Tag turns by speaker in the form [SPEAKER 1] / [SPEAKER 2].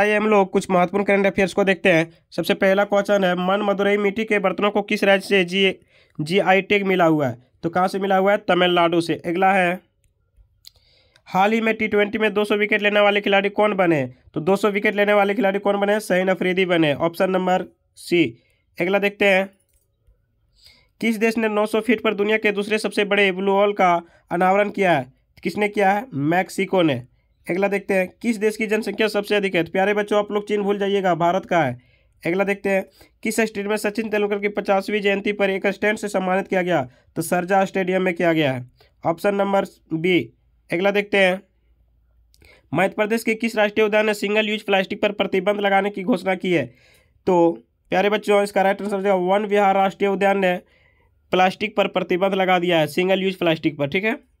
[SPEAKER 1] आइए हम लोग कुछ महत्वपूर्ण करंट अफेयर्स को देखते हैं सबसे पहला क्वेश्चन है मन मदुरई मिट्टी के बर्तनों को किस राज्य से जी जी आई टेग मिला हुआ है तो कहाँ से मिला हुआ है तमिलनाडु से अगला है हाल ही में टी ट्वेंटी में 200 विकेट लेने वाले खिलाड़ी कौन बने तो 200 विकेट लेने वाले खिलाड़ी कौन बने सहीन अफरीदी बने ऑप्शन नंबर सी अगला देखते हैं किस देश ने 900 फीट पर दुनिया के दूसरे सबसे बड़े ब्लू होल का अनावरण किया है किसने किया है मैक्सिको ने अगला देखते हैं किस देश की जनसंख्या सबसे अधिक है तो प्यारे बच्चों आप लोग चीन भूल जाइएगा भारत का है अगला देखते हैं किस स्टेट में सचिन तेंदुलकर की पचासवीं जयंती पर एक स्टैंड से सम्मानित किया गया तो सरजा स्टेडियम में किया गया है ऑप्शन नंबर बी अगला देखते हैं मध्य प्रदेश के किस राष्ट्रीय उद्यान ने सिंगल यूज प्लास्टिक पर प्रतिबंध लगाने की घोषणा की है तो प्यारे बच्चों इसका राइट आंसर वन विहार राष्ट्रीय उद्यान ने प्लास्टिक पर प्रतिबंध लगा दिया है सिंगल यूज प्लास्टिक पर ठीक है